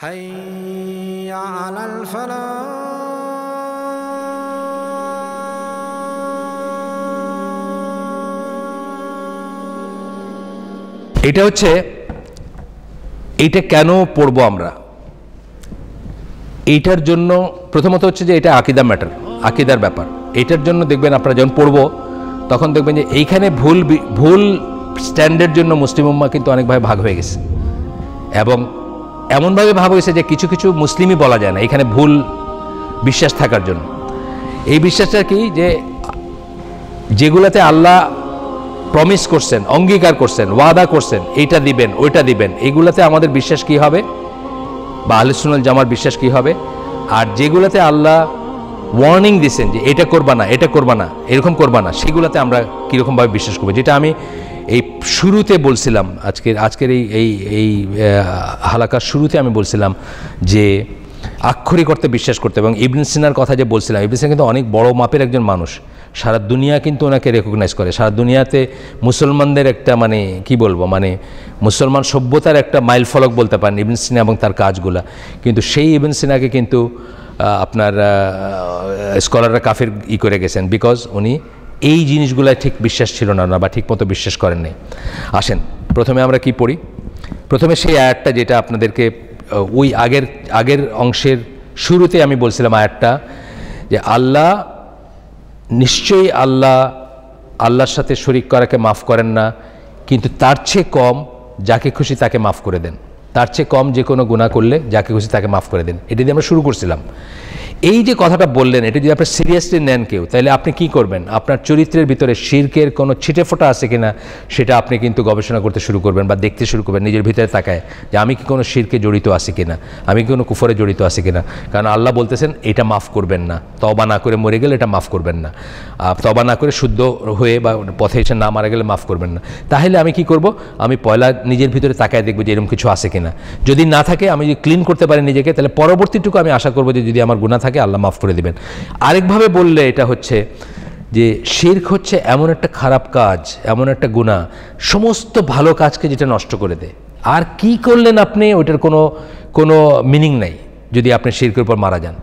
এটা হচ্ছে এটা কেন পড়বো আমরা এইটার জন্য প্রথমত হচ্ছে যে এটা আকিদা ম্যাটার আকিদার ব্যাপার এটার জন্য দেখবেন আপনারা যখন পড়বো তখন দেখবেন যে এইখানে ভুল ভুল স্ট্যান্ডের জন্য মুসলিম উম্মা কিন্তু অনেকভাবে ভাগ হয়ে গেছে এবং এমনভাবে ভাব হয়েছে যে কিছু কিছু মুসলিমই বলা যায় না এখানে ভুল বিশ্বাস থাকার জন্য এই বিশ্বাসটা কি যে যেগুলোতে আল্লাহ প্রমিস করছেন অঙ্গীকার করছেন ওয়াদা করছেন এইটা দিবেন ওইটা দিবেন এইগুলোতে আমাদের বিশ্বাস কি হবে বা আলিসুল জামার বিশ্বাস কি হবে আর যেগুলোতে আল্লাহ ওয়ার্নিং দিচ্ছেন যে এটা করবা না এটা করবা না এরকম করবা না সেগুলোতে আমরা কীরকমভাবে বিশ্বাস করবো যেটা আমি এই শুরুতে বলছিলাম আজকের আজকের এই এই এই হালাকার শুরুতে আমি বলছিলাম যে আক্ষরিক অর্থে বিশ্বাস করতে এবং ইবন সিনার কথা যে বলছিলাম ইবন সিনা কিন্তু অনেক বড় মাপের একজন মানুষ সারা দুনিয়া কিন্তু ওনাকে রেকগনাইজ করে সারা দুনিয়াতে মুসলমানদের একটা মানে কি বলবো মানে মুসলমান সভ্যতার একটা মাইল ফলক বলতে পারেন ইবন সিনা এবং তার কাজগুলা কিন্তু সেই ইবন সিনাকে কিন্তু আপনার স্কলাররা কাফের ই করে গেছেন বিকজ উনি এই জিনিসগুলাই ঠিক বিশ্বাস ছিল না বা ঠিক মতো বিশ্বাস করেন নাই আসেন প্রথমে আমরা কি পড়ি প্রথমে সেই আয়াতটা যেটা আপনাদেরকে ওই আগের আগের অংশের শুরুতে আমি বলছিলাম আয়াতটা যে আল্লাহ নিশ্চয়ই আল্লাহ আল্লাহর সাথে শরিক করাকে মাফ করেন না কিন্তু তার চেয়ে কম যাকে খুশি তাকে মাফ করে দেন তার চেয়ে কম যে কোনো গুণা করলে যাকে খুশি তাকে মাফ করে দেন এটা দিয়ে আমরা শুরু করছিলাম এই যে কথাটা বললেন এটা যদি আপনি সিরিয়াসলি নেন কেউ তাহলে আপনি কি করবেন আপনার চরিত্রের ভিতরে শির্কের কোনো ছিটে ফোটা আছে কিনা সেটা আপনি কিন্তু গবেষণা করতে শুরু করবেন বা দেখতে শুরু করবেন নিজের ভিতরে তাকায় যে আমি কি কোনো শিরকে জড়িত আছি কিনা আমি কি কোনো কুফরে জড়িত আছি কিনা কারণ আল্লাহ বলতেছেন এটা মাফ করবেন না তবা না করে মরে গেলে এটা মাফ করবেন না তবা না করে শুদ্ধ হয়ে বা পথে এসে না মারা গেলে মাফ করবেন না তাহলে আমি কি করব আমি পয়লা নিজের ভিতরে তাকায় দেখবো যে এরকম কিছু আছে কিনা যদি না থাকে আমি যদি ক্লিন করতে পারি নিজেকে তাহলে পরবর্তীটুকু আমি আশা করবো যে যদি আমার গুণা থাকে থাকে আল্লাহ মাফ করে দেবেন আরেকভাবে বললে এটা হচ্ছে যে শির্ক হচ্ছে এমন একটা খারাপ কাজ এমন একটা গুণা সমস্ত ভালো কাজকে যেটা নষ্ট করে দেয় আর কি করলেন আপনি ওইটার কোনো কোনো মিনিং নাই যদি আপনি শির্কের উপর মারা যান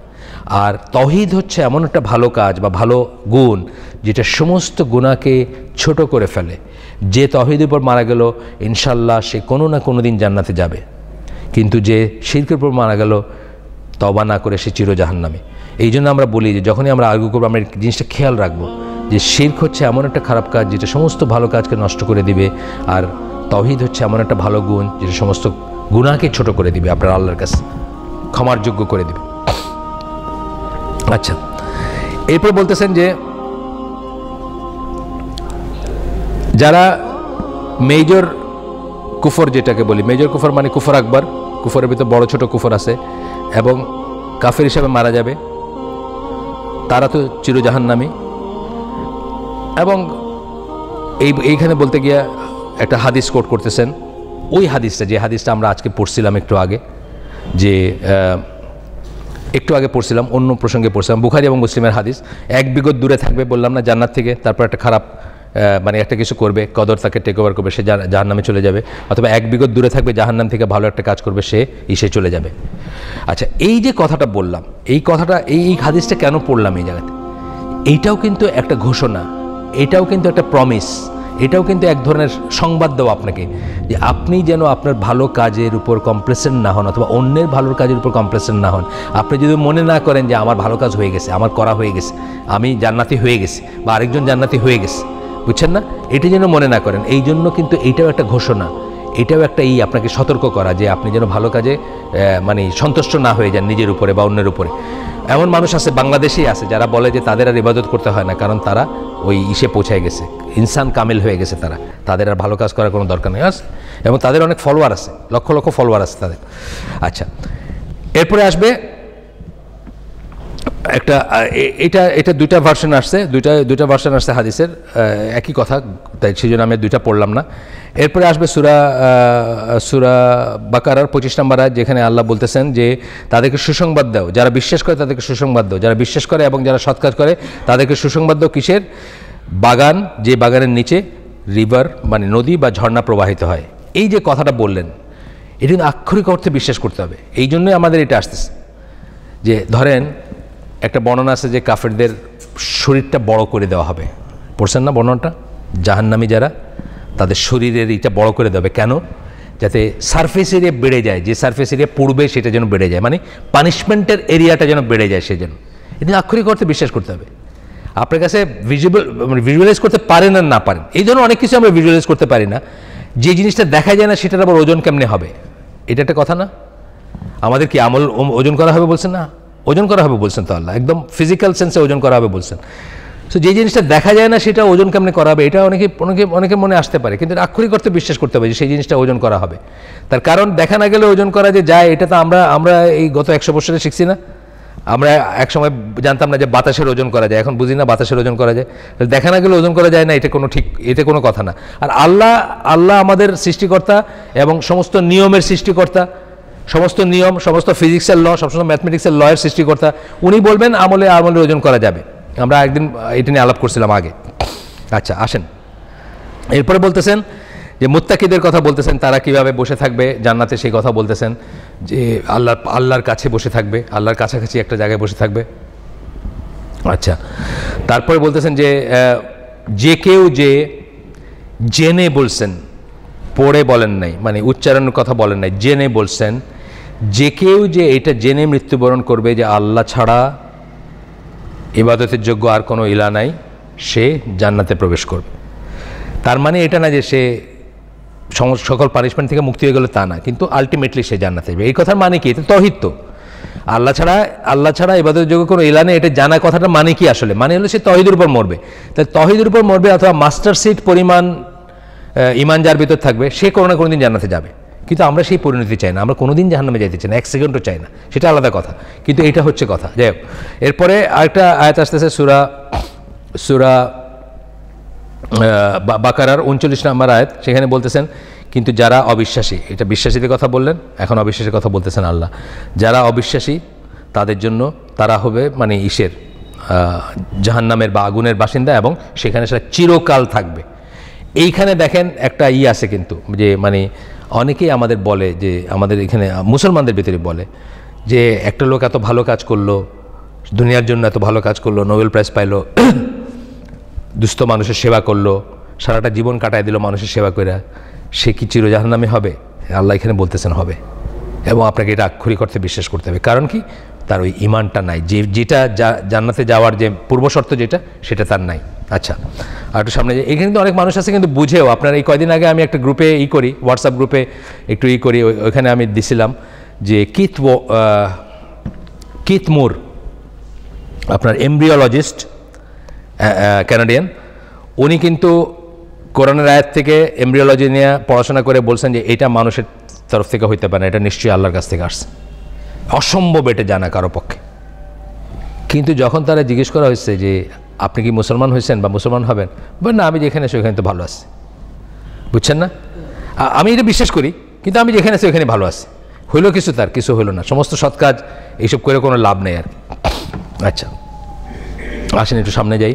আর তহিদ হচ্ছে এমন একটা ভালো কাজ বা ভালো গুণ যেটা সমস্ত গুণাকে ছোট করে ফেলে যে তহিদের উপর মারা গেল ইনশাল্লাহ সে কোনো না কোনো দিন জান্নাতে যাবে কিন্তু যে শির্কের উপর মারা গেল তবা না করে সে চিরজাহান নামে এই জন্য আমরা বলি যে যখনই আমরা আর্গু করবো আমরা জিনিসটা খেয়াল রাখবো যে শির্ক হচ্ছে এমন একটা খারাপ কাজ যেটা সমস্ত ভালো কাজকে নষ্ট করে দিবে আর তহিদ হচ্ছে এমন একটা ভালো গুণ যেটা সমস্ত গুণাকে ছোট করে দিবে আপনার আল্লাহর কাছে ক্ষমার যোগ্য করে দিবে আচ্ছা এরপর বলতেছেন যে যারা মেজর কুফর যেটাকে বলি মেজর কুফর মানে কুফর আকবর কুফরের ভিতরে বড় ছোট কুফর আছে এবং কাফের হিসাবে মারা যাবে তারা তো নামে এবং এই এইখানে বলতে গিয়া একটা হাদিস কোট করতেছেন ওই হাদিসটা যে হাদিসটা আমরা আজকে পড়ছিলাম একটু আগে যে একটু আগে পড়ছিলাম অন্য প্রসঙ্গে পড়ছিলাম বুখারি এবং মুসলিমের হাদিস এক বিগত দূরে থাকবে বললাম না জান্নাত থেকে তারপর একটা খারাপ মানে একটা কিছু করবে কদর তাকে টেক ওভার করবে সে জাহার নামে চলে যাবে অথবা এক বিগত দূরে থাকবে জাহার নাম থেকে ভালো একটা কাজ করবে সে ইসে চলে যাবে আচ্ছা এই যে কথাটা বললাম এই কথাটা এই এই হাদিসটা কেন পড়লাম এই জায়গাতে এইটাও কিন্তু একটা ঘোষণা এটাও কিন্তু একটা প্রমিস এটাও কিন্তু এক ধরনের সংবাদ দেওয়া আপনাকে যে আপনি যেন আপনার ভালো কাজের উপর কমপ্লেসেন্ট না হন অথবা অন্যের ভালো কাজের উপর কমপ্লেসেন্ট না হন আপনি যদি মনে না করেন যে আমার ভালো কাজ হয়ে গেছে আমার করা হয়ে গেছে আমি জান্নাতি হয়ে গেছি বা আরেকজন জান্নাতি হয়ে গেছে বুঝছেন না এটা যেন মনে না করেন এই জন্য কিন্তু এইটাও একটা ঘোষণা এটাও একটা এই আপনাকে সতর্ক করা যে আপনি যেন ভালো কাজে মানে সন্তুষ্ট না হয়ে যান নিজের উপরে বা অন্যের উপরে এমন মানুষ আছে বাংলাদেশেই আছে যারা বলে যে তাদের আর ইবাদত করতে হয় না কারণ তারা ওই ইসে পৌঁছায় গেছে ইনসান কামেল হয়ে গেছে তারা তাদের আর ভালো কাজ করার কোনো দরকার নেই আস এবং তাদের অনেক ফলোয়ার আছে লক্ষ লক্ষ ফলোয়ার আছে তাদের আচ্ছা এরপরে আসবে একটা এটা এটা দুইটা ভার্সন আসছে দুইটা দুইটা ভার্সন আসছে হাদিসের একই কথা তাই সেই জন্য আমি দুইটা পড়লাম না এরপরে আসবে সুরা সুরা বাকারার পঁচিশ নম্বর আয় যেখানে আল্লাহ বলতেছেন যে তাদেরকে সুসংবাদ দাও যারা বিশ্বাস করে তাদেরকে সুসংবাদ দাও যারা বিশ্বাস করে এবং যারা সৎকার করে তাদেরকে সুসংবাদ দাও কিসের বাগান যে বাগানের নিচে রিভার মানে নদী বা ঝর্ণা প্রবাহিত হয় এই যে কথাটা বললেন এটা কিন্তু আক্ষরিক অর্থে বিশ্বাস করতে হবে এই জন্যই আমাদের এটা আসতেছে যে ধরেন একটা বর্ণনা আছে যে কাফেরদের শরীরটা বড় করে দেওয়া হবে পড়ছেন না বর্ণনাটা জাহান্নামি যারা তাদের শরীরের এটা বড় করে দেবে কেন যাতে সারফেস এরিয়া বেড়ে যায় যে সারফেস এরিয়া পূর্বে সেটা যেন বেড়ে যায় মানে পানিশমেন্টের এরিয়াটা যেন বেড়ে যায় সেজন্য এটি আক্ষরিক অর্থে বিশ্বাস করতে হবে আপনার কাছে ভিজুয়াল মানে ভিজুয়ালাইজ করতে পারেন আর না পারেন এই ধরনের অনেক কিছু আমরা ভিজুয়ালাইজ করতে পারি না যে জিনিসটা দেখা যায় না সেটার আবার ওজন কেমনে হবে এটা একটা কথা না আমাদের কি আমল ওজন করা হবে বলছেন না ওজন করা হবে বলছেন তো আল্লাহ একদম ফিজিক্যাল সেন্সে ওজন করা হবে বলছেন সো যে জিনিসটা দেখা যায় না সেটা ওজন কেমনি করা হবে এটা অনেকে অনেকে অনেকে মনে আসতে পারে কিন্তু আক্ষরিক করতে বিশ্বাস করতে হবে যে সেই জিনিসটা ওজন করা হবে তার কারণ দেখা না গেলে ওজন করা যে যায় এটা তো আমরা আমরা এই গত একশো বছরে শিখছি না আমরা একসময় জানতাম না যে বাতাসের ওজন করা যায় এখন বুঝি না বাতাসের ওজন করা যায় দেখা না গেলে ওজন করা যায় না এটা কোনো ঠিক এটা কোনো কথা না আর আল্লাহ আল্লাহ আমাদের সৃষ্টিকর্তা এবং সমস্ত নিয়মের সৃষ্টিকর্তা সমস্ত নিয়ম সমস্ত ফিজিক্সের ল সবসময় ম্যাথমেটিক্সের লয়ের সৃষ্টিকর্তা উনি বলবেন আমলে আমলের ওজন করা যাবে আমরা একদিন এটা নিয়ে আলাপ করছিলাম আগে আচ্ছা আসেন এরপরে বলতেছেন যে মুত্তাকিদের কথা বলতেছেন তারা কিভাবে বসে থাকবে জান্নাতে সেই কথা বলতেছেন যে আল্লাহ আল্লাহর কাছে বসে থাকবে আল্লাহর কাছাকাছি একটা জায়গায় বসে থাকবে আচ্ছা তারপরে বলতেছেন যে যে কেউ যে জেনে বলছেন পড়ে বলেন নাই মানে উচ্চারণের কথা বলেন নাই জেনে বলছেন যে কেউ যে এটা জেনে মৃত্যুবরণ করবে যে আল্লাহ ছাড়া ইবাদতের যোগ্য আর কোনো ইলা নাই সে জান্নাতে প্রবেশ করবে তার মানে এটা না যে সে সকল পানিশমেন্ট থেকে মুক্তি হয়ে গেলো তা না কিন্তু আলটিমেটলি সে জান্নাতে যাবে এই কথার মানে কি এটা তহিত আল্লাহ ছাড়া আল্লাহ ছাড়া এবাদতের যোগ্য কোনো ইলানে এটা জানা কথাটা মানে কি আসলে মানে হলো সে তহিদের উপর মরবে তাই তহিদের উপর মরবে অথবা মাস্টার সিট পরিমাণ ইমান যার ভিতর থাকবে সে কোনো না কোনো দিন জানাতে যাবে কিন্তু আমরা সেই পরিণতি চাই না আমরা কোনোদিন জাহান্নামে যাইতে চাই না এক সেকেন্ডও চাই না সেটা আলাদা কথা কিন্তু এটা হচ্ছে কথা যাই হোক এরপরে আরেকটা আয়াত আসতেছে সুরা সুরা বাকারার উনচল্লিশ নম্বর আয়াত সেখানে বলতেছেন কিন্তু যারা অবিশ্বাসী এটা বিশ্বাসীদের কথা বললেন এখন অবিশ্বাসের কথা বলতেছেন আল্লাহ যারা অবিশ্বাসী তাদের জন্য তারা হবে মানে ইসের জাহান্নামের বা আগুনের বাসিন্দা এবং সেখানে সেটা চিরকাল থাকবে এইখানে দেখেন একটা ই আছে কিন্তু যে মানে অনেকেই আমাদের বলে যে আমাদের এখানে মুসলমানদের ভিতরে বলে যে একটা লোক এত ভালো কাজ করলো দুনিয়ার জন্য এত ভালো কাজ করলো নোবেল প্রাইজ পাইলো দুস্থ মানুষের সেবা করলো সারাটা জীবন কাটায় দিল মানুষের সেবা করে সে কি চিরজাহান নামে হবে আল্লাহ এখানে বলতেছেন হবে এবং আপনাকে এটা আক্ষরিক অর্থে বিশ্বাস করতে হবে কারণ কি তার ওই ইমানটা নাই যে যেটা জান্নাতে যাওয়ার যে পূর্বশর্ত যেটা সেটা তার নাই আচ্ছা আর একটু সামনে এখানে কিন্তু অনেক মানুষ আছে কিন্তু বুঝেও আপনার এই কয়দিন আগে আমি একটা গ্রুপে ই করি হোয়াটসঅ্যাপ গ্রুপে একটু ই করি ওইখানে আমি দিছিলাম যে কিথ কিথ মুর আপনার এমব্রিওলজিস্ট ক্যানাডিয়ান উনি কিন্তু কোরআনের আয়াত থেকে এমব্রিওলজি নিয়ে পড়াশোনা করে বলছেন যে এটা মানুষের তরফ থেকে হইতে পারে না এটা নিশ্চয়ই আল্লাহর কাছ থেকে আসছে অসম্ভব এটা জানা কারো পক্ষে কিন্তু যখন তারা জিজ্ঞেস করা হয়েছে যে আপনি কি মুসলমান হয়েছেন বা মুসলমান হবেন বল না আমি যেখানে আছি ওখানে তো ভালো আছি বুঝছেন না আমি এটা বিশ্বাস করি কিন্তু আমি যেখানে আছি ওখানে ভালো আছি হইলো কিছু তার কিছু হইলো না সমস্ত সৎ কাজ এইসব করে কোনো লাভ নেই আর আচ্ছা আসেন একটু সামনে যাই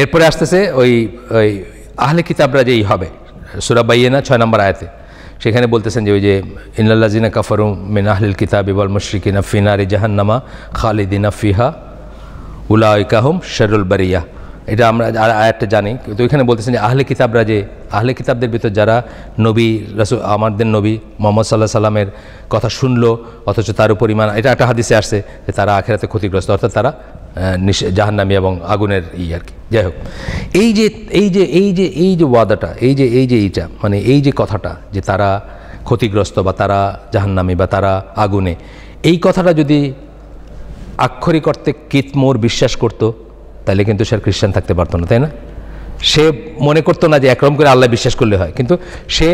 এরপরে আসতেছে ওই ওই আহলে কিতাবরা যেই হবে সুরাবাইয়েনা ছয় নম্বর আয়াতে সেখানে বলতেছেন যে ওই যে ইনাল্লাজিনা কাফরুম মিন আহলিল কিতাব ইবল মুশ্রিকিনা ফিনারি জাহান্নামা খালিদিনা ফিহা উলাইকাহম শেরুল বারিয়া এটা আমরা আর একটা জানি তো এখানে বলতেছেন যে আহলে কিতাবরা যে আহলে কিতাবদের ভিতর যারা নবী রাসুল আমাদের নবী মোহাম্মদ সাল্লাহ সাল্লামের কথা শুনলো অথচ তার পরিমাণ এটা একটা হাদিসে আসছে যে তারা আখেরাতে ক্ষতিগ্রস্ত অর্থাৎ তারা জাহান্নামি এবং আগুনের ই আর কি যাই হোক এই যে এই যে এই যে এই যে ওয়াদাটা এই যে এই যে এইটা মানে এই যে কথাটা যে তারা ক্ষতিগ্রস্ত বা তারা জাহান্নামি বা তারা আগুনে এই কথাটা যদি আক্ষরিক অর্থে কিতমোর বিশ্বাস করত তাহলে কিন্তু সে আর খ্রিস্টান থাকতে পারতো না তাই না সে মনে করতো না যে একরম করে আল্লাহ বিশ্বাস করলে হয় কিন্তু সে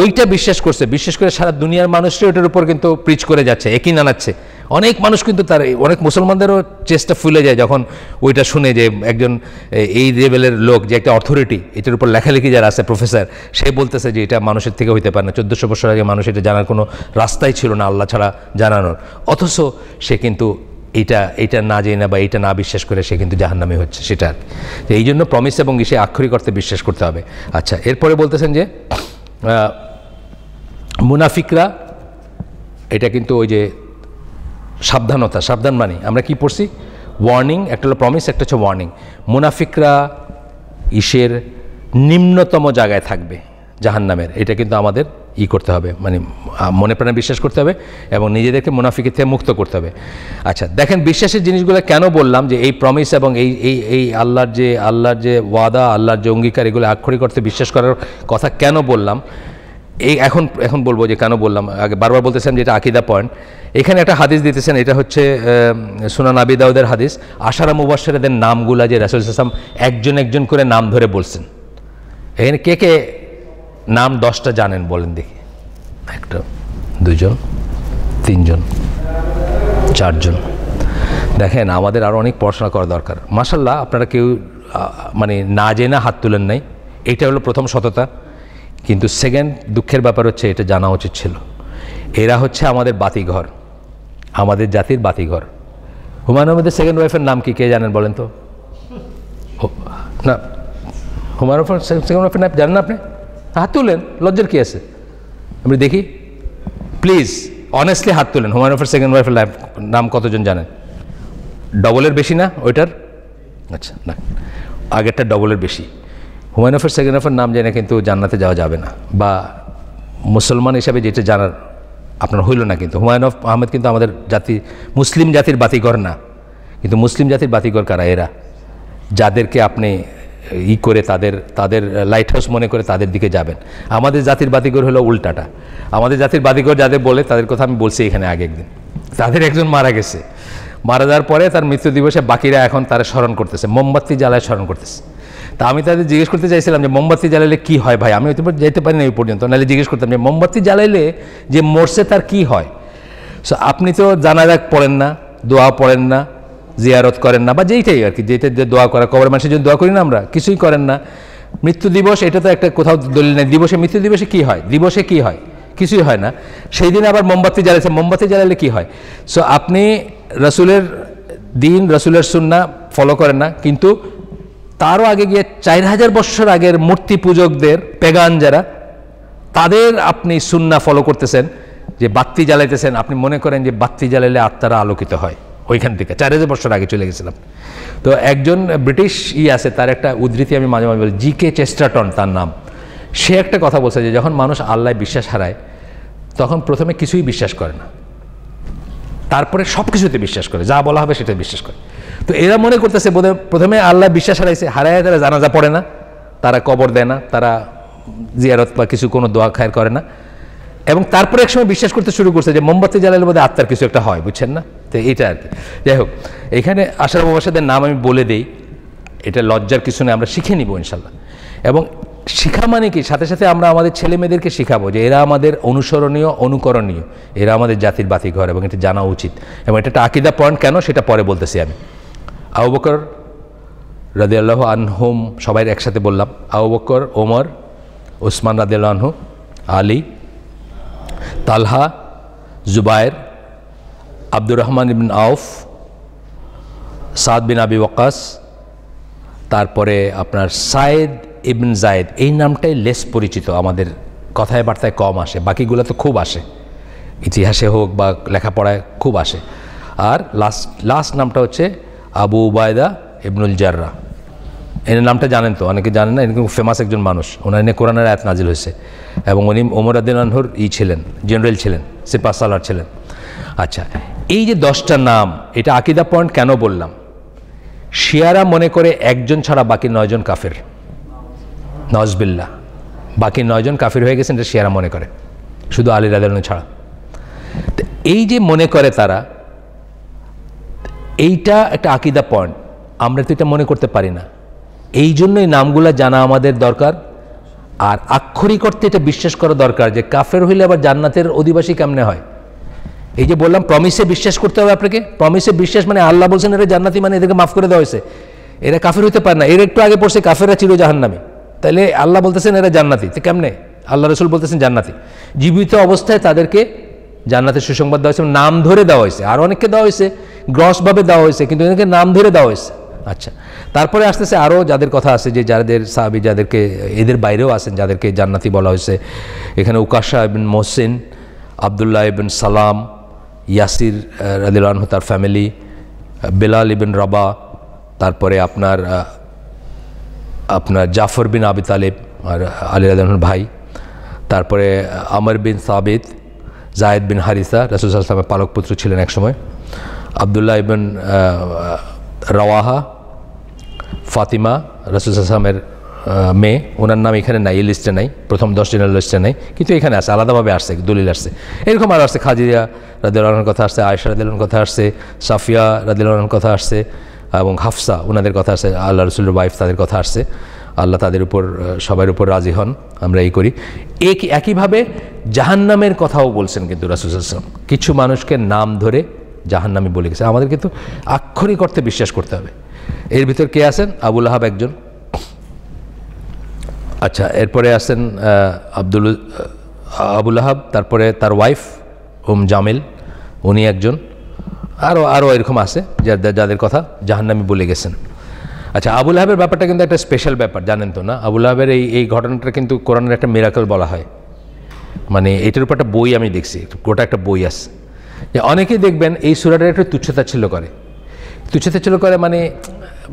ওইটা বিশ্বাস করছে বিশ্বাস করে সারা দুনিয়ার মানুষরা ওটার উপর কিন্তু প্রিচ করে যাচ্ছে একই নানাচ্ছে অনেক মানুষ কিন্তু তার অনেক মুসলমানদেরও চেষ্টা ফুলে যায় যখন ওইটা শুনে যে একজন এই লেভেলের লোক যে একটা অথরিটি এটার উপর লেখালেখি যারা আছে প্রফেসর সে বলতেছে যে এটা মানুষের থেকে হইতে পারে না চোদ্দোশো বছর আগে মানুষ এটা জানার কোনো রাস্তাই ছিল না আল্লাহ ছাড়া জানানোর অথচ সে কিন্তু এটা এটা না জেনে বা এটা না বিশ্বাস করে সে কিন্তু নামে হচ্ছে সেটা আর এই জন্য প্রমিস এবং সে আক্ষরিক অর্থে বিশ্বাস করতে হবে আচ্ছা এরপরে বলতেছেন যে মুনাফিকরা এটা কিন্তু ওই যে সাবধানতা সাবধান মানে আমরা কি পড়ছি ওয়ার্নিং একটা হলো প্রমিস একটা হচ্ছে ওয়ার্নিং মুনাফিকরা ইসের নিম্নতম জায়গায় থাকবে জাহান্নামের এটা কিন্তু আমাদের ই করতে হবে মানে মনে প্রাণে বিশ্বাস করতে হবে এবং নিজেদেরকে মুনাফিকের থেকে মুক্ত করতে হবে আচ্ছা দেখেন বিশ্বাসের জিনিসগুলো কেন বললাম যে এই প্রমিস এবং এই এই এই আল্লাহর যে আল্লাহর যে ওয়াদা আল্লাহর যে অঙ্গীকার এগুলো আক্ষরিক অর্থে বিশ্বাস করার কথা কেন বললাম এই এখন এখন বলবো যে কেন বললাম আগে বারবার বলতেছেন যে এটা আকিদা পয়েন্ট এখানে একটা হাদিস দিতেছেন এটা হচ্ছে সুনান আবিদাউদের হাদিস আশারাম মুবাসেরাদের নামগুলা যে রাসুল ইসলাম একজন একজন করে নাম ধরে বলছেন এখানে কে কে নাম দশটা জানেন বলেন দেখি একটা দুজন তিনজন চারজন দেখেন আমাদের আরও অনেক পড়াশোনা করা দরকার মাসাল্লাহ আপনারা কেউ মানে না জেনে হাত তুলেন নাই এটা হলো প্রথম সততা কিন্তু সেকেন্ড দুঃখের ব্যাপার হচ্ছে এটা জানা উচিত ছিল এরা হচ্ছে আমাদের বাতিঘর আমাদের জাতির বাতিঘর হুমায়ুন আহমেদের সেকেন্ড ওয়াইফের নাম কি কে জানেন বলেন তো না হুমায়ুন সেকেন্ড ওয়াইফের নাম জানেন আপনি হাত তুললেন লজ্জার কী আছে আমি দেখি প্লিজ অনেস্টলি হাত তুলেন হুমায়ুন আফের সেকেন্ড ওয়াইফের নাম কতজন জানেন ডবলের বেশি না ওইটার আচ্ছা না আগেরটা ডবলের বেশি হুমায়ুন আফের সেকেন্ড ওয়াইফের নাম জেনে কিন্তু জান্নাতে যাওয়া যাবে না বা মুসলমান হিসাবে যেটা জানার আপনার হইল না কিন্তু হুমায়ুন আহমেদ কিন্তু আমাদের জাতি মুসলিম জাতির বাতিঘর না কিন্তু মুসলিম জাতির বাতিঘর কারা এরা যাদেরকে আপনি ই করে তাদের তাদের লাইট হাউস মনে করে তাদের দিকে যাবেন আমাদের জাতির বাতিঘর হলো উল্টাটা আমাদের জাতির বাতিঘর যাদের বলে তাদের কথা আমি বলছি এখানে আগে একদিন তাদের একজন মারা গেছে মারা যাওয়ার পরে তার মৃত্যু দিবসে বাকিরা এখন তারা স্মরণ করতেছে মোমবাতি জ্বালায় স্মরণ করতেছে তা আমি তাদের জিজ্ঞেস করতে চাইছিলাম যে মোমবাতি জ্বালাইলে কি হয় ভাই আমি ওইটা যেতে পারি না ওই পর্যন্ত নাহলে জিজ্ঞেস করতাম যে মোমবাতি জ্বালাইলে যে মরছে তার কি হয় সো আপনি তো যাক পড়েন না দোয়া পড়েন না জিয়ারত করেন না বা যেইটাই আর কি যে দোয়া করা কবর মানুষের জন্য দোয়া করি না আমরা কিছুই করেন না মৃত্যু দিবস এটা তো একটা কোথাও দলিল নেই দিবসে মৃত্যু দিবসে কি হয় দিবসে কি হয় কিছুই হয় না সেই দিন আবার মোমবাতি জ্বালাইছে মোমবাতি জ্বালালে কি হয় সো আপনি রসুলের দিন রসুলের সুন্না ফলো করেন না কিন্তু তারও আগে গিয়ে চার হাজার বছর আগের মূর্তি পূজকদের পেগান যারা তাদের আপনি সুন্না ফলো করতেছেন যে বাত্তি জ্বালাইতেছেন আপনি মনে করেন যে বাত্তি জ্বালাইলে আত্মারা আলোকিত হয় ওইখান থেকে চার হাজার বছর আগে চলে গেছিলাম তো একজন ব্রিটিশ ই আছে তার একটা উদ্ধৃতি আমি মাঝে মাঝে বলি জি কে চেস্টাটন তার নাম সে একটা কথা বলছে যে যখন মানুষ আল্লাহ বিশ্বাস হারায় তখন প্রথমে কিছুই বিশ্বাস করে না তারপরে সব কিছুতে বিশ্বাস করে যা বলা হবে সেটা বিশ্বাস করে তো এরা মনে করতেছে বোধ প্রথমে আল্লাহ বিশ্বাস হারাইছে হারায় তারা জানাজা পড়ে না তারা কবর দেয় না তারা জিয়ারত বা কিছু কোনো দোয়া খায়ের করে না এবং তারপরে একসময় বিশ্বাস করতে শুরু করছে যে মোমবাতি জ্বালালে বোধহয় আত্মার কিছু একটা হয় বুঝছেন না তো এইটা আর কি যাই হোক এখানে আশার বাবাসাদের নাম আমি বলে দিই এটা লজ্জার কিছু না আমরা শিখে নিব ইনশাল্লাহ এবং শিখা মানে কি সাথে সাথে আমরা আমাদের ছেলে মেয়েদেরকে শেখাবো যে এরা আমাদের অনুসরণীয় অনুকরণীয় এরা আমাদের জাতির বাতি ঘর এবং এটা জানা উচিত এবং এটা একটা আকিদা পয়েন্ট কেন সেটা পরে বলতেছি আমি আউবকর বকর রাদে আল্লাহ আনহুম সবাই একসাথে বললাম আউবকর বকর ওমর ওসমান রাদে আনহু আলী তালহা জুবায়ের আব্দুর রহমান ইবিন আউফ সাদ বিন আবি ওকাস তারপরে আপনার সায়েদ ইবিন জায়েদ এই নামটাই লেস পরিচিত আমাদের কথায় বার্তায় কম আসে বাকিগুলো তো খুব আসে ইতিহাসে হোক বা লেখাপড়ায় খুব আসে আর লাস্ট লাস্ট নামটা হচ্ছে আবু উবায়দা ইবনুল জাররা এনে নামটা জানেন তো অনেকে জানেন না এরকম ফেমাস একজন মানুষ ওনার এনে কোরআনের আয়াত নাজিল হয়েছে এবং উনি ওমর আদিন আনহুর ই ছিলেন জেনারেল ছিলেন সিপা সালার ছিলেন আচ্ছা এই যে দশটা নাম এটা আকিদা পয়েন্ট কেন বললাম শিয়ারা মনে করে একজন ছাড়া বাকি নয়জন কাফের নজবিল্লা বাকি নয়জন কাফির হয়ে গেছেন এটা শিয়ারা মনে করে শুধু আলী রাদানু ছাড়া তো এই যে মনে করে তারা এইটা একটা আকিদা পয়েন্ট আমরা তো এটা মনে করতে পারি না এই জন্যই নামগুলো জানা আমাদের দরকার আর আক্ষরিক অর্থে এটা বিশ্বাস করা দরকার যে কাফের হইলে আবার জান্নাতের অধিবাসী কেমনে হয় এই যে বললাম প্রমিসে বিশ্বাস করতে হবে আপনাকে প্রমিসে বিশ্বাস মানে আল্লাহ বলছেন এরা জান্নাতি মানে এদেরকে মাফ করে দেওয়া হয়েছে এরা কাফের হইতে পারে না এর একটু আগে পড়ছে কাফেরা চির জাহান্নামে তাহলে আল্লাহ বলতেছেন এরা জান্নাতি তো কেমনে আল্লাহ রসুল বলতেছেন জান্নাতি জীবিত অবস্থায় তাদেরকে জান্নাতের সুসংবাদ দেওয়া হয়েছে নাম ধরে দেওয়া হয়েছে আর অনেককে দেওয়া হয়েছে গ্রসভাবে দেওয়া হয়েছে কিন্তু এদেরকে নাম ধরে দেওয়া হয়েছে আচ্ছা তারপরে আসতেছে আরও যাদের কথা আছে যে যাদের সাহাবি যাদেরকে এদের বাইরেও আছেন যাদেরকে জান্নাতি বলা হয়েছে এখানে উকাশা ইবিন মোহসেন আবদুল্লাহ ইবিন সালাম ইয়াসির রাদিলানহ তার ফ্যামিলি বেলাল ইবিন রাবা তারপরে আপনার আপনার জাফর বিন আবি তালেব আর আলী রাদানহর ভাই তারপরে আমর বিন সাবিত জায়েদ বিন হারিসা রাসুল সাল্লামের পালক পুত্র ছিলেন একসময় আবদুল্লাহ ইবিন রওয়াহা ফাতিমা রাসুল আসলামের মেয়ে ওনার নাম এখানে নাই এই লিস্টে নাই প্রথম দশ জনের লিস্টে নাই কিন্তু এখানে আসে আলাদাভাবে আসছে দলিল আসছে এরকম আর আসছে খাজিয়া রাদিল্লাহর কথা আসছে আয়সা রাদিল্লাহর কথা আসছে সাফিয়া রাদিল্লাহর কথা আসছে এবং হাফসা ওনাদের কথা আসছে আল্লাহ রসুলের ওয়াইফ তাদের কথা আসছে আল্লাহ তাদের উপর সবার উপর রাজি হন আমরা এই করি এক একইভাবে জাহান্নামের কথাও বলছেন কিন্তু রাসুল আসলাম কিছু মানুষকে নাম ধরে জাহান্নামি বলে গেছে আমাদের কিন্তু আক্ষরিক অর্থে বিশ্বাস করতে হবে এর ভিতর কে আছেন আবুল আহাব একজন আচ্ছা এরপরে আছেন আব্দুল আবুল আহাব তারপরে তার ওয়াইফ ওম জামিল উনি একজন আরও আরও এরকম আছে যাদের যাদের কথা জাহান্নামি বলে গেছেন আচ্ছা আবুল আহাবের ব্যাপারটা কিন্তু একটা স্পেশাল ব্যাপার জানেন তো না আবুল আহাবের এই এই ঘটনাটা কিন্তু কোরআনের একটা মিরাকল বলা হয় মানে এটার উপর একটা বই আমি দেখছি গোটা একটা বই আছে যে অনেকেই দেখবেন এই সুরাটা একটু ছিল করে ছিল করে মানে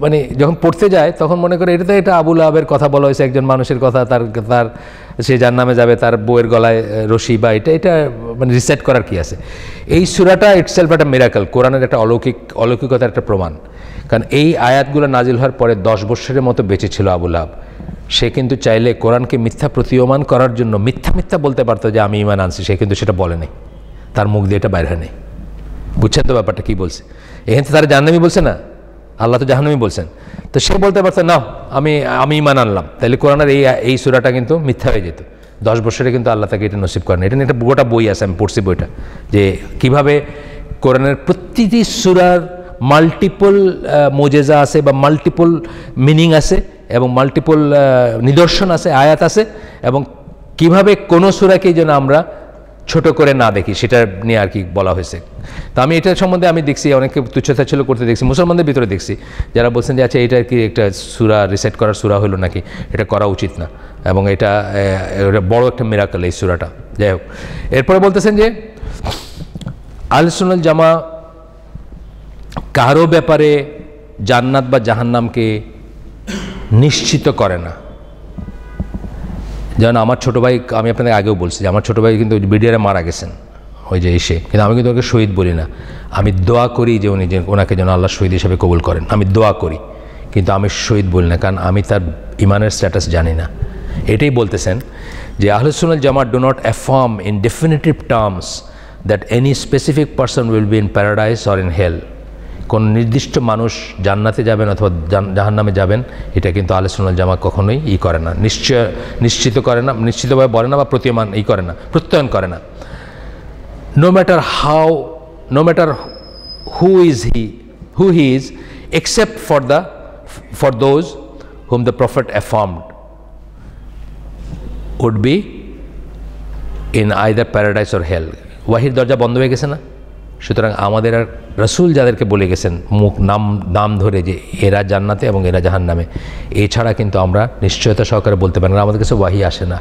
মানে যখন পড়তে যায় তখন মনে করে এটা তো এটা আবুল আবের কথা বলা হয়েছে একজন মানুষের কথা তার তার সে যার নামে যাবে তার বইয়ের গলায় রশি বা এটা এটা মানে রিসেট করার কি আছে এই সুরাটা ইটসেলফ একটা মেরাকল কোরআনের একটা অলৌকিক অলৌকিকতার একটা প্রমাণ কারণ এই আয়াতগুলো নাজিল হওয়ার পরে দশ বছরের মতো বেঁচে ছিল আবুল আব সে কিন্তু চাইলে কোরআনকে মিথ্যা প্রতীয়মান করার জন্য মিথ্যা মিথ্যা বলতে পারতো যে আমি ইমান আনছি সে কিন্তু সেটা বলেনি তার মুখ দিয়ে এটা বাইরে হয়নি বুঝছেন তো ব্যাপারটা কী বলছে এখান থেকে তারা জাহান্নামি বলছে না আল্লাহ তো জাহান্নামি বলছেন তো সে বলতে পারছে না আমি আমি ইমান আনলাম তাহলে কোরআনার এই এই সুরাটা কিন্তু মিথ্যা হয়ে যেত দশ বছরে কিন্তু আল্লাহ তাকে এটা নসিব করেন এটা নিয়ে একটা গোটা বই আছে আমি পড়ছি বইটা যে কিভাবে কোরআনের প্রতিটি সুরার মাল্টিপল মোজেজা আছে বা মাল্টিপল মিনিং আছে এবং মাল্টিপল নিদর্শন আছে আয়াত আছে এবং কিভাবে কোনো সুরাকেই যেন আমরা ছোট করে না দেখি সেটা নিয়ে আর কি বলা হয়েছে তো আমি এটার সম্বন্ধে আমি দেখছি অনেকে তুচ্ছতাচ্ছল করতে দেখছি মুসলমানদের ভিতরে দেখছি যারা বলছেন যে আচ্ছা এটা কি একটা সুরা রিসেট করার সুরা হলো নাকি এটা করা উচিত না এবং এটা বড় একটা মেরাকাল এই সুরাটা যাই হোক এরপরে বলতেছেন যে আলসুনুল জামা কারো ব্যাপারে জান্নাত বা জাহান্নামকে নিশ্চিত করে না যেমন আমার ছোটো ভাই আমি আপনাদের আগেও বলছি যে আমার ছোটো ভাই কিন্তু বিডিআরে মারা গেছেন ওই যে এসে কিন্তু আমি কিন্তু ওকে শহীদ বলি না আমি দোয়া করি যে উনি যে ওনাকে যেন আল্লাহ শহীদ হিসেবে কবুল করেন আমি দোয়া করি কিন্তু আমি শহীদ বলি না কারণ আমি তার ইমানের স্ট্যাটাস জানি না এটাই বলতেছেন যে আহলুসুল জামাত do not affirm in definitive terms that any specific person will be in paradise or in hell কোন নির্দিষ্ট মানুষ জান্নাতে যাবেন অথবা জাহান্নামে যাবেন এটা কিন্তু আলোচনাল জামা কখনোই ই করে না নিশ্চয় নিশ্চিত করে না নিশ্চিতভাবে বলে না বা প্রতীয়মান ই করে না প্রত্যয়ন করে না no matter how no matter who is he who he is except for the for those whom the prophet affirmed would be in either paradise or hell ওয়াহির দরজা বন্ধ হয়ে গেছে না সুতরাং আমাদের আর রসুল যাদেরকে বলে গেছেন মুখ নাম নাম ধরে যে এরা জান্নাতে এবং এরা জাহান নামে এছাড়া কিন্তু আমরা নিশ্চয়তা সহকারে বলতে পারি না আমাদের কাছে ওয়াহি আসে না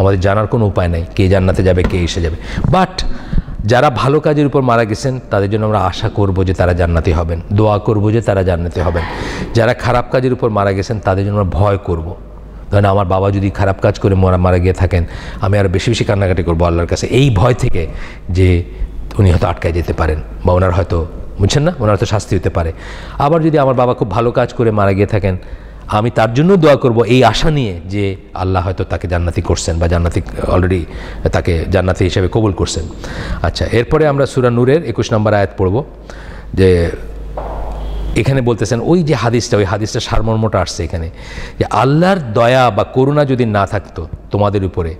আমাদের জানার কোনো উপায় নাই কে জান্নাতে যাবে কে এসে যাবে বাট যারা ভালো কাজের উপর মারা গেছেন তাদের জন্য আমরা আশা করব যে তারা জান্নাতে হবেন দোয়া করব যে তারা জান্নাতে হবেন যারা খারাপ কাজের উপর মারা গেছেন তাদের জন্য আমরা ভয় করব। কারণ আমার বাবা যদি খারাপ কাজ করে মারা মারা গিয়ে থাকেন আমি আরও বেশি বেশি কান্নাকাটি করবো আল্লাহর কাছে এই ভয় থেকে যে উনি হয়তো আটকায় যেতে পারেন বা ওনার হয়তো বুঝছেন না ওনার হয়তো শাস্তি হতে পারে আবার যদি আমার বাবা খুব ভালো কাজ করে মারা গিয়ে থাকেন আমি তার জন্য দোয়া করব এই আশা নিয়ে যে আল্লাহ হয়তো তাকে জান্নাতি করছেন বা জান্নাতি অলরেডি তাকে জান্নাতি হিসেবে কবুল করছেন আচ্ছা এরপরে আমরা সুরা নূরের একুশ নম্বর আয়াত পড়ব যে এখানে বলতেছেন ওই যে হাদিসটা ওই হাদিসটা সারমর্মটা আসছে এখানে যে আল্লাহর দয়া বা করুণা যদি না থাকতো তোমাদের উপরে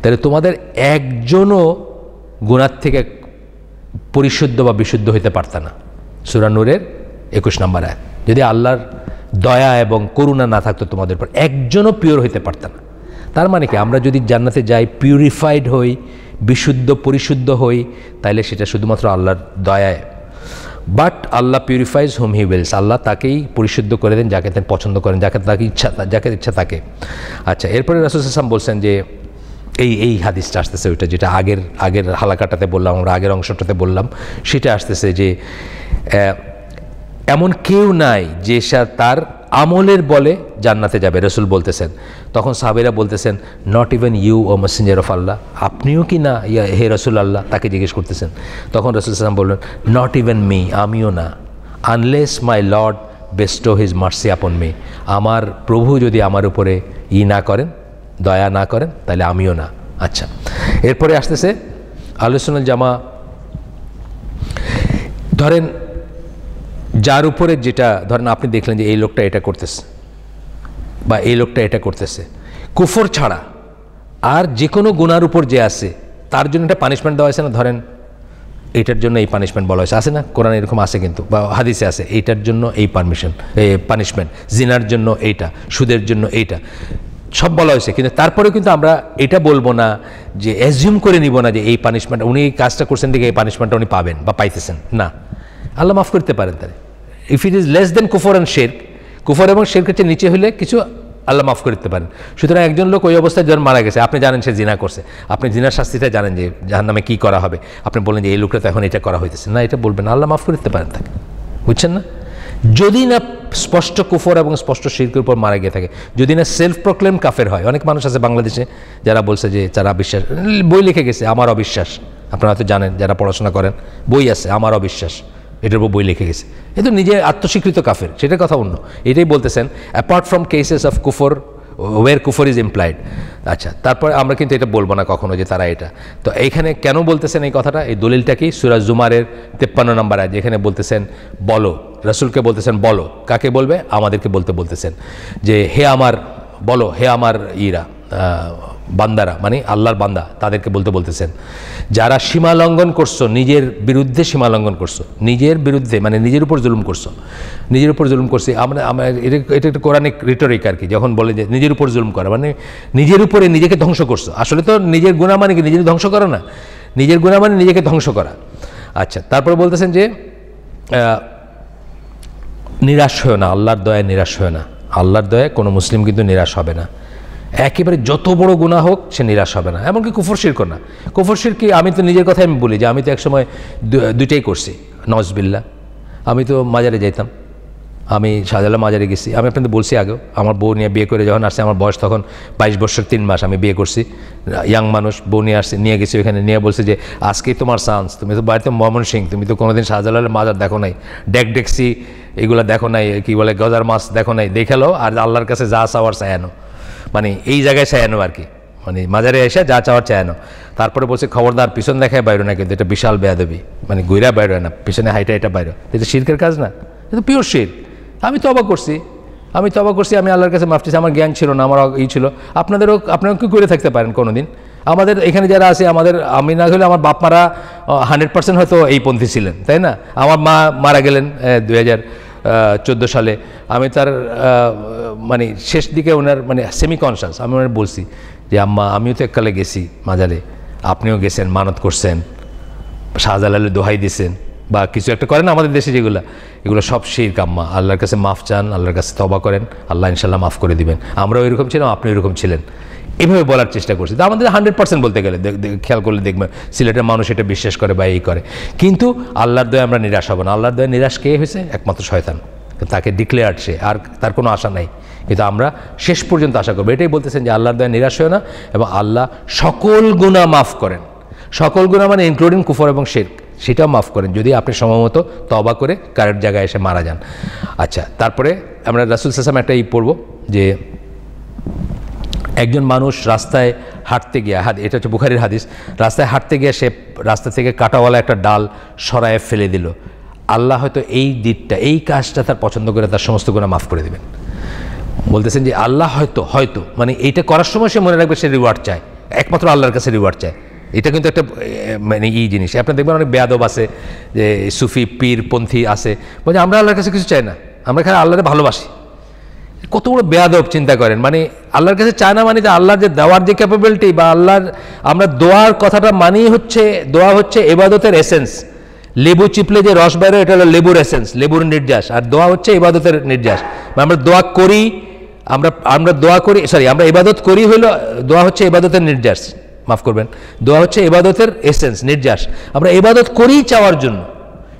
তাহলে তোমাদের একজনও গুণার থেকে পরিশুদ্ধ বা বিশুদ্ধ হইতে পারত না সুরানুরের একুশ নম্বর আয় যদি আল্লাহর দয়া এবং করুণা না থাকতো তোমাদের উপর একজনও পিওর হইতে পারত না তার মানে কি আমরা যদি জান্নাতে যাই পিউরিফাইড হই বিশুদ্ধ পরিশুদ্ধ হই তাহলে সেটা শুধুমাত্র আল্লাহর দয়ায় বাট আল্লাহ পিউরিফাইজ হোম হি ওয়েলস আল্লাহ তাকেই পরিশুদ্ধ করে দেন যাকে তিনি পছন্দ করেন যাকে তাকে ইচ্ছা যাকে ইচ্ছা তাকে আচ্ছা এরপরে রাসুল ইসলাম বলছেন যে এই এই হাদিসটা আসতেছে ওইটা যেটা আগের আগের হালাকাটাতে বললাম আমরা আগের অংশটাতে বললাম সেটা আসতেছে যে এমন কেউ নাই যে তার আমলের বলে জান্নাতে যাবে রসুল বলতেছেন তখন সাবেরা বলতেছেন not even you O messenger of আল্লাহ আপনিও কি না ইয়া হে রসুল আল্লাহ তাকে জিজ্ঞেস করতেছেন তখন রসুল সাল্লাম বললেন নট ইভেন মি আমিও না unless my lord bestows his mercy upon me আমার প্রভু যদি আমার উপরে ই না করেন দয়া না করেন তাহলে আমিও না আচ্ছা এরপরে আসতেছে আলোচনাল জামা ধরেন যার উপরে যেটা ধরেন আপনি দেখলেন যে এই লোকটা এটা করতেছে বা এই লোকটা এটা করতেছে কুফর ছাড়া আর যে কোনো গুণার উপর যে আছে তার জন্য একটা পানিশমেন্ট দেওয়া হয়েছে না ধরেন এটার জন্য এই পানিশমেন্ট বলা হয়েছে আছে না কোরআন এরকম আছে কিন্তু বা হাদিসে আছে এইটার জন্য এই পারমিশন পানিশমেন্ট জিনার জন্য এইটা সুদের জন্য এইটা সব বলা হয়েছে কিন্তু তারপরেও কিন্তু আমরা এটা বলবো না যে অ্যাজিউম করে নিব না যে এই পানিশমেন্ট উনি এই কাজটা করছেন দেখে এই পানিশমেন্টটা উনি পাবেন বা পাইতেছেন না আল্লাহ মাফ করতে পারেন তাহলে if it is less than কুফর অ্যান্ড শের কুফর এবং শের কাছে নিচে হলে কিছু আল্লাহ মাফ করতে পারেন সুতরাং একজন লোক ওই অবস্থায় যখন মারা গেছে আপনি জানেন সে জিনা করছে আপনি জিনার শাস্তিটা জানেন যে যার নামে কী করা হবে আপনি বলেন যে এই লোকটা তো এখন এটা করা হইতেছে না এটা বলবেন আল্লাহ মাফ করতে পারেন তাকে বুঝছেন না যদি না স্পষ্ট কুফর এবং স্পষ্ট শিল্পের উপর মারা গিয়ে থাকে যদি না সেলফ প্রক্লেম কাফের হয় অনেক মানুষ আছে বাংলাদেশে যারা বলছে যে যারা বিশ্বাস বই লিখে গেছে আমার অবিশ্বাস আপনারা হয়তো জানেন যারা পড়াশোনা করেন বই আছে আমার অবিশ্বাস এটার উপর বই লিখে গেছে এ তো নিজে আত্মস্বীকৃত কাফের সেটা কথা অন্য এটাই বলতেছেন অ্যাপার্ট ফ্রম কেসেস অফ কুফর ওয়ের কুফর ইজ এমপ্লয়েড আচ্ছা তারপরে আমরা কিন্তু এটা বলবো না কখনো যে তারা এটা তো এইখানে কেন বলতেছেন এই কথাটা এই দলিলটা কি সুরাজ জুমারের তেপ্পান্ন নম্বর আয় যেখানে বলতেছেন বলো রসুলকে বলতেছেন বলো কাকে বলবে আমাদেরকে বলতে বলতেছেন যে হে আমার বলো হে আমার ইরা বান্দারা মানে আল্লাহর বান্দা তাদেরকে বলতে বলতেছেন যারা সীমা লঙ্ঘন করছো নিজের বিরুদ্ধে সীমা লঙ্ঘন করছো নিজের বিরুদ্ধে মানে নিজের উপর জুলুম করছো নিজের উপর জুলুম করছে আমরা আমার এটা এটা একটা কোরআনিক রিটোরিক আর কি যখন বলে যে নিজের উপর জুলুম করা মানে নিজের উপরে নিজেকে ধ্বংস করছো আসলে তো নিজের গুণা মানে কি নিজের ধ্বংস করা না নিজের গুণা মানে নিজেকে ধ্বংস করা আচ্ছা তারপরে বলতেছেন যে নিরাশ হয় না আল্লাহর দয়া নিরাশ হয় না আল্লাহর দয়া কোনো মুসলিম কিন্তু নিরাশ হবে না একেবারে যত বড় গুণা হোক সে নিরাশ হবে না এমনকি কুফর শিরক না কুফর শিরকি আমি তো নিজের কথাই আমি বলি যে আমি তো একসময় দুইটাই করছি নজবিল্লা আমি তো মাজারে যাইতাম আমি সাজালা মাজারে গেছি আমি আপনাদের বলছি আগেও আমার বউ নিয়ে বিয়ে করে যখন আসছে আমার বয়স তখন বাইশ বছর তিন মাস আমি বিয়ে করছি ইয়াং মানুষ বউ নিয়ে আসছে নিয়ে গেছি ওইখানে নিয়ে বলছে যে আজকেই তোমার চান্স তুমি তো বাড়িতে মমন সিং তুমি তো কোনোদিন শাহজালালের মাজার দেখো নাই ডেক ডেকসি এগুলো দেখো নাই কি বলে গজার মাছ দেখো নাই দেখালো আর আল্লাহর কাছে যা চাওয়ার চায়ানো মানে এই জায়গায় চায়ানো আর কি মানে মাজারে এসে যা চাওয়ার চায়ানো তারপরে বলছে খবরদার পিছন দেখায় বাইরে না কিন্তু এটা বিশাল দেবী মানে গৈরা বাইরে না পিছনে হাইটা এটা বাইরে এটা শিরকের কাজ না এটা পিওর শির আমি তবা করছি আমি তবা করছি আমি আল্লাহর কাছে মাফ আমার জ্ঞান ছিল না আমার ই ছিল আপনাদেরও আপনারা কি করে থাকতে পারেন কোনো দিন আমাদের এখানে যারা আছে আমাদের আমি না হলে আমার বাপমারা হান্ড্রেড পার্সেন্ট হয়তো এই পন্থী ছিলেন তাই না আমার মা মারা গেলেন দু হাজার চোদ্দো সালে আমি তার মানে শেষ দিকে ওনার মানে সেমি কনসাস আমি ওনার বলছি যে আম্মা আমিও তো এককালে গেছি মাজারে আপনিও গেছেন মানত করছেন শাহজালালে দোহাই দিয়েছেন বা কিছু একটা করেন আমাদের দেশে যেগুলো এগুলো সব শির কাম্মা আল্লাহর কাছে মাফ চান আল্লাহর কাছে তবা করেন আল্লাহ ইনশাল্লাহ মাফ করে দিবেন আমরাও এরকম ছিলাম আপনি এরকম ছিলেন এভাবে বলার চেষ্টা করছি তো আমাদের হান্ড্রেড পার্সেন্ট বলতে গেলে খেয়াল করলে দেখবেন সিলেটের মানুষ এটা বিশ্বাস করে বা এই করে কিন্তু আল্লাহর দয়ে আমরা নিরাশ হব না আল্লাহর দয়ে নিরাশ কে হয়েছে একমাত্র শয়তান তাকে ডিক্লেয়ার সে আর তার কোনো আশা নাই কিন্তু আমরা শেষ পর্যন্ত আশা করবো এটাই বলতেছেন যে আল্লাহর দয়া নিরাশ হয় না এবং আল্লাহ সকল গুণা মাফ করেন সকল গুণা মানে ইনক্লুডিং কুফর এবং শের সেটাও মাফ করেন যদি আপনি সময়মতো তবা করে কারের জায়গায় এসে মারা যান আচ্ছা তারপরে আমরা রাসুল সাসাম একটা ই পড়বো যে একজন মানুষ রাস্তায় হাঁটতে গিয়া হাত এটা হচ্ছে বুখারির হাদিস রাস্তায় হাঁটতে গিয়ে সে রাস্তা থেকে কাটাওয়ালা একটা ডাল সরায় ফেলে দিল আল্লাহ হয়তো এই দিকটা এই কাজটা তার পছন্দ করে তার সমস্ত গুণা মাফ করে দেবেন বলতেছেন যে আল্লাহ হয়তো হয়তো মানে এইটা করার সময় সে মনে রাখবে সে রিওয়ার্ড চায় একমাত্র আল্লাহর কাছে রিওয়ার্ড চায় এটা কিন্তু একটা মানে ই জিনিস আপনার দেখবেন অনেক বেয়াদব আছে যে সুফি পীরপন্থী আছে বলছে আমরা আল্লাহর কাছে কিছু চাই না আমরা এখানে আল্লাহরে ভালোবাসি কত বড় বেয়াদব চিন্তা করেন মানে আল্লাহর কাছে চায় না মানে যে আল্লাহর যে দেওয়ার যে ক্যাপাবিলিটি বা আল্লাহর আমরা দোয়ার কথাটা মানেই হচ্ছে দোয়া হচ্ছে এবাদতের এসেন্স লেবু চিপলে যে রস বেরোয় এটা হলো লেবুর এসেন্স লেবুর নির্যাস আর দোয়া হচ্ছে ইবাদতের নির্যাস মানে আমরা দোয়া করি আমরা আমরা দোয়া করি সরি আমরা ইবাদত করি হলো দোয়া হচ্ছে ইবাদতের নির্যাস মাফ করবেন দোয়া হচ্ছে ইবাদতের এসেন্স নির্যাস আমরা ইবাদত করি চাওয়ার জন্য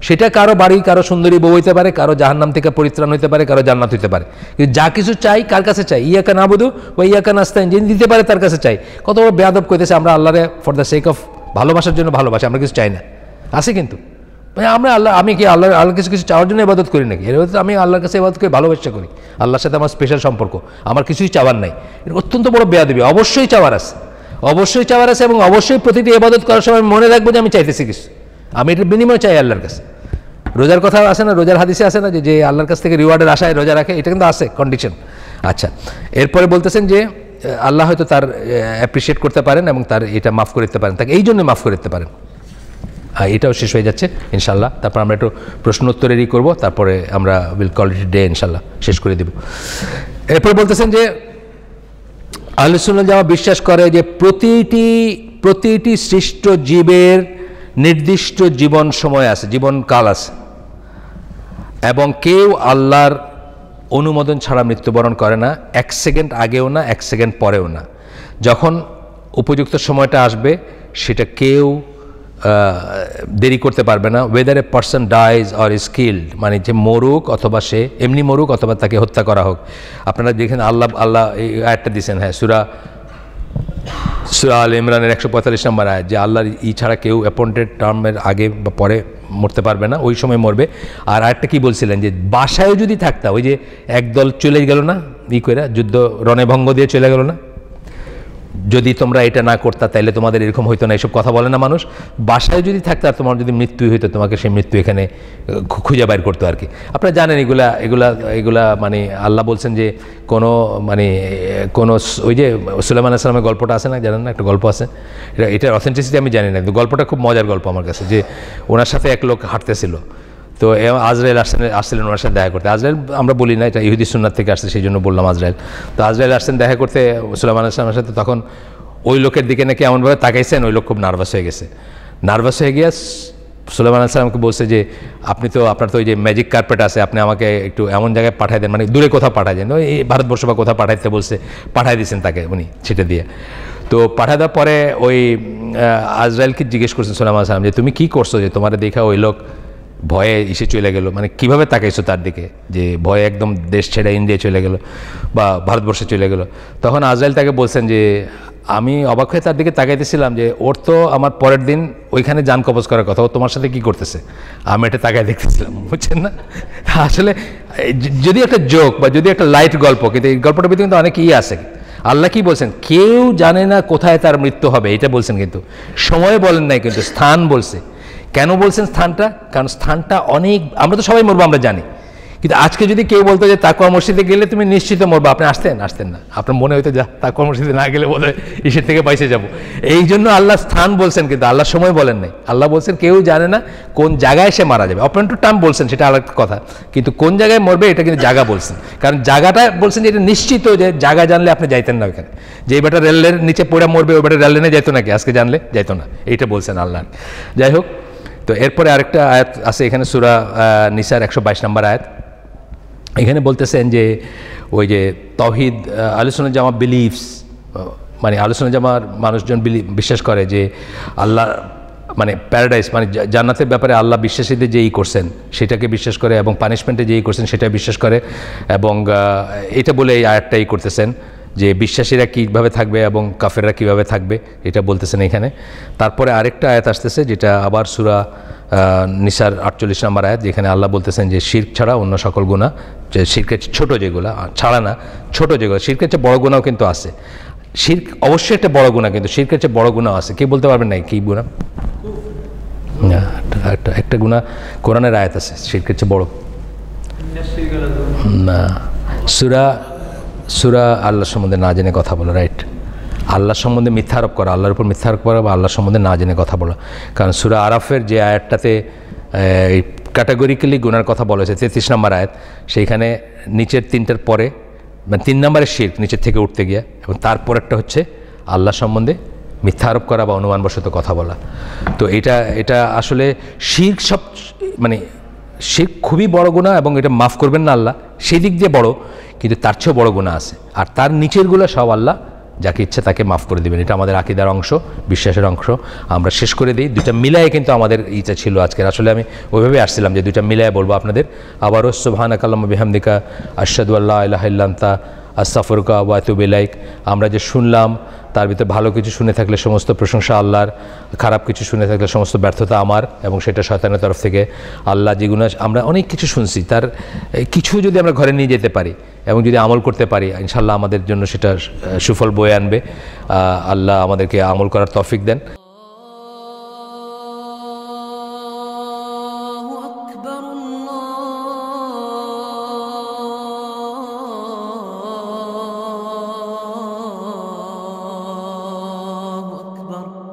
সেটা কারো বাড়ি কারো সুন্দরী বউ হইতে পারে কারো জাহান্নাম থেকে পরিত্রাণ হইতে পারে কারো জান্নাত হইতে পারে কিন্তু যা কিছু চাই কার কাছে চাই ইয়াকা না বধু বা ইয়াকা নাস্তাইন যিনি দিতে পারে তার কাছে চাই কত বড় বেয়াদব কইতেছে আমরা আল্লাহরে ফর দ্য সেক অফ ভালোবাসার জন্য ভালোবাসি আমরা কিছু চাই না আছে কিন্তু মানে আমরা আল্লাহ আমি কি আল্লাহ আল্লাহ কিছু কিছু চাওয়ার জন্য ইবাদত করি নাকি এর আমি আল্লাহর কাছে ইবাদত করে ভালোবাসা করি আল্লাহর সাথে আমার স্পেশাল সম্পর্ক আমার কিছুই চাওয়ার নাই এটা অত্যন্ত বড় দেবী অবশ্যই চাওয়ার আছে অবশ্যই চাওয়ার আছে এবং অবশ্যই প্রতিটি ইবাদত করার সময় মনে রাখবো যে আমি চাইতেছি কিছু আমি এটার বিনিময় চাই আল্লাহর কাছে রোজার কথা আসে না রোজার হাদিসে আসে না যে আল্লাহর কাছ থেকে রিওয়ার্ডের আশায় রোজা রাখে এটা কিন্তু আছে কন্ডিশন আচ্ছা এরপরে বলতেছেন যে আল্লাহ হয়তো তার অ্যাপ্রিসিয়েট করতে পারেন এবং তার এটা মাফ করে দিতে পারেন তাকে এই জন্য মাফ করে দিতে পারেন হ্যাঁ এটাও শেষ হয়ে যাচ্ছে ইনশাল্লাহ তারপর আমরা একটু প্রশ্ন উত্তরেরই করবো তারপরে আমরা উইল কল ইট ডে ইনশাল্লাহ শেষ করে দেব এরপর বলতেছেন যে আলোচনা জামা বিশ্বাস করে যে প্রতিটি প্রতিটি সৃষ্ট জীবের নির্দিষ্ট জীবন সময় আছে জীবনকাল আছে এবং কেউ আল্লাহর অনুমোদন ছাড়া মৃত্যুবরণ করে না এক সেকেন্ড আগেও না এক সেকেন্ড পরেও না যখন উপযুক্ত সময়টা আসবে সেটা কেউ দেরি করতে পারবে না whether a person dies or killed মানে যে মরুক অথবা সে এমনি মরুক অথবা তাকে হত্যা করা হোক আপনারা দেখেন আল্লাহ আল্লাহ এই দিয়েছেন হ্যাঁ সুরা সুরাল ইমরানের একশো পঁয়তাল্লিশ নম্বর আয় যে আল্লাহর ই ছাড়া কেউ অ্যাপয়েন্টেড টার্মের আগে বা পরে মরতে পারবে না ওই সময় মরবে আর আরেকটা কী বলছিলেন যে বাসায়ও যদি থাকতা ওই যে একদল চলে গেল না ই করে যুদ্ধ রণেভঙ্গ দিয়ে চলে গেল না যদি তোমরা এটা না করতা তাহলে তোমাদের এরকম হইতো না এসব কথা বলে না মানুষ বাসায় যদি থাকতো আর তোমার যদি মৃত্যু হইতো তোমাকে সেই মৃত্যু এখানে খুঁজে বাইর করতো আর কি আপনারা জানেন এগুলা এগুলা এগুলা মানে আল্লাহ বলছেন যে কোনো মানে কোনো ওই যে সুলেমান আসলামের গল্পটা আছে না জানেন না একটা গল্প আছে এটা এটার অথেন্টিসিটি আমি জানি না কিন্তু গল্পটা খুব মজার গল্প আমার কাছে যে ওনার সাথে এক লোক হাঁটতেছিল তো আজরাইল আসছেন আসছিলেন ওনার সাথে দেখা করতে আজরাইল আমরা বলি না এটা ইহুদি সুন্নার থেকে আসছে সেই জন্য বললাম আজরাইল তো আজরাইল আসছেন দেখা করতে সুলামান আসলামের সাথে তখন ওই লোকের দিকে নাকি এমনভাবে তাকাইছেন ওই লোক খুব নার্ভাস হয়ে গেছে নার্ভাস হয়ে গিয়ে সুলেমান আসলামকে বলছে যে আপনি তো আপনার তো ওই যে ম্যাজিক কার্পেট আছে আপনি আমাকে একটু এমন জায়গায় পাঠাই দেন মানে দূরে কোথাও পাঠাই দেন ওই ভারতবর্ষ বা কোথাও পাঠাইতে বলছে পাঠাই দিয়েছেন তাকে উনি ছিটে দিয়ে তো পাঠা দেওয়ার পরে ওই আজরাইলকে জিজ্ঞেস করছেন সুলেমান আসলাম যে তুমি কি করছো যে তোমার দেখা ওই লোক ভয়ে এসে চলে গেল মানে কিভাবে তাকাইছো তার দিকে যে ভয়ে একদম দেশ ছেড়ে ইন্ডিয়া চলে গেল বা ভারতবর্ষে চলে গেল তখন আজরাইল তাকে বলছেন যে আমি অবাক হয়ে তার দিকে তাকাইতেছিলাম যে ওর তো আমার পরের দিন ওইখানে যান কবজ করার কথা ও তোমার সাথে কি করতেছে আমি এটা তাকাই দেখতেছিলাম বুঝছেন না আসলে যদি একটা জোক বা যদি একটা লাইট গল্প কিন্তু এই গল্পটার ভিতরে কিন্তু অনেক ই আছে আল্লাহ কি বলছেন কেউ জানে না কোথায় তার মৃত্যু হবে এটা বলছেন কিন্তু সময় বলেন নাই কিন্তু স্থান বলছে কেন বলছেন স্থানটা কারণ স্থানটা অনেক আমরা তো সবাই মরবো আমরা জানি কিন্তু আজকে যদি কেউ বলতো যে তাকুয়া মসজিদে গেলে তুমি নিশ্চিত মরবো আপনি আসতেন আসতেন না আপনার মনে হইতো যা তাকুয়া মসজিদে না গেলে বোধ হয় ইসের থেকে পাইসে যাব এই জন্য আল্লাহ স্থান বলছেন কিন্তু আল্লাহ সময় বলেন নাই আল্লাহ বলছেন কেউ জানে না কোন জায়গায় সে মারা যাবে অপেন্ট টার্ম বলছেন সেটা আলাদা কথা কিন্তু কোন জায়গায় মরবে এটা কিন্তু জায়গা বলছেন কারণ জায়গাটা বলছেন যে এটা নিশ্চিত যে জায়গা জানলে আপনি যাইতেন না ওইখানে যে বেটা রেলের নিচে পড়ে মরবে ওই বেটা রেল লাইনে যাইতো নাকি আজকে জানলে যাইতো না এইটা বলছেন আল্লাহ যাই হোক তো এরপরে আরেকটা আয়াত আছে এখানে সুরা নিসার একশো বাইশ নম্বর আয়াত এখানে বলতেছেন যে ওই যে তহিদ আলোচনা জামা বিলিভস মানে আলোচনা জামার মানুষজন বিশ্বাস করে যে আল্লাহ মানে প্যারাডাইস মানে জান্নাতের ব্যাপারে আল্লাহ বিশ্বাসীদের যেই করছেন সেটাকে বিশ্বাস করে এবং পানিশমেন্টে যেই করছেন সেটা বিশ্বাস করে এবং এটা বলে এই আয়াতটাই করতেছেন যে বিশ্বাসীরা কীভাবে থাকবে এবং কাফেররা কিভাবে থাকবে এটা বলতেছেন এখানে তারপরে আরেকটা আয়াত আসতেছে যেটা আবার সুরা নিসার আটচল্লিশ নম্বর আয়াত যেখানে আল্লাহ বলতেছেন যে শির্ক ছাড়া অন্য সকল গুণা যে শির্কের ছোটো যেগুলো ছাড়া না ছোটো যেগুলো শির্কের চেয়ে বড় গুণাও কিন্তু আছে শির্ক অবশ্যই একটা বড় গুণা কিন্তু শির্কের চেয়ে বড় গুণাও আছে কি বলতে পারবেন না কী গুণা একটা একটা গুণা কোরআনের আয়াত আছে শির্কের চেয়ে বড় না সুরা সুরা আল্লাহ সম্বন্ধে না জেনে কথা বলা রাইট আল্লাহ সম্বন্ধে মিথ্যা আরোপ করা আল্লাহর উপর মিথ্যা আরোপ করা বা আল্লাহ সম্বন্ধে না জেনে কথা বলা কারণ সুরা আরাফের যে আয়াতটাতে এই ক্যাটাগরিক্যালি গুনার কথা বলা হয়েছে তেত্রিশ নম্বর আয়াত সেইখানে নিচের তিনটার পরে মানে তিন নম্বরের শিল্প নিচের থেকে উঠতে গিয়া এবং তারপর একটা হচ্ছে আল্লাহ সম্বন্ধে মিথ্যা আরোপ করা বা অনুমানবশত কথা বলা তো এটা এটা আসলে শির্ক সব মানে সে খুবই বড় গুণা এবং এটা মাফ করবেন না আল্লাহ সেই দিক দিয়ে বড় কিন্তু তার চেয়েও বড় গুণা আছে আর তার নিচেরগুলো সব আল্লাহ যাকে ইচ্ছা তাকে মাফ করে দেবেন এটা আমাদের আকিদার অংশ বিশ্বাসের অংশ আমরা শেষ করে দিই দুইটা মিলায় কিন্তু আমাদের ইচ্ছা ছিল আজকের আসলে আমি ওইভাবে আসছিলাম যে দুইটা মিলায় বলবো আপনাদের আবারও সোহান আকাল্লাম বিহামদিকা আশাদু আল্লাহ আল্লাহ আস্তাফরুকা ওয়াতুবিলাইক আমরা যে শুনলাম তার ভিতরে ভালো কিছু শুনে থাকলে সমস্ত প্রশংসা আল্লাহর খারাপ কিছু শুনে থাকলে সমস্ত ব্যর্থতা আমার এবং সেটা শয়তানের তরফ থেকে আল্লাহ যেগুলো আমরা অনেক কিছু শুনছি তার কিছু যদি আমরা ঘরে নিয়ে যেতে পারি এবং যদি আমল করতে পারি ইনশাল্লাহ আমাদের জন্য সেটা সুফল বয়ে আনবে আল্লাহ আমাদেরকে আমল করার তফিক দেন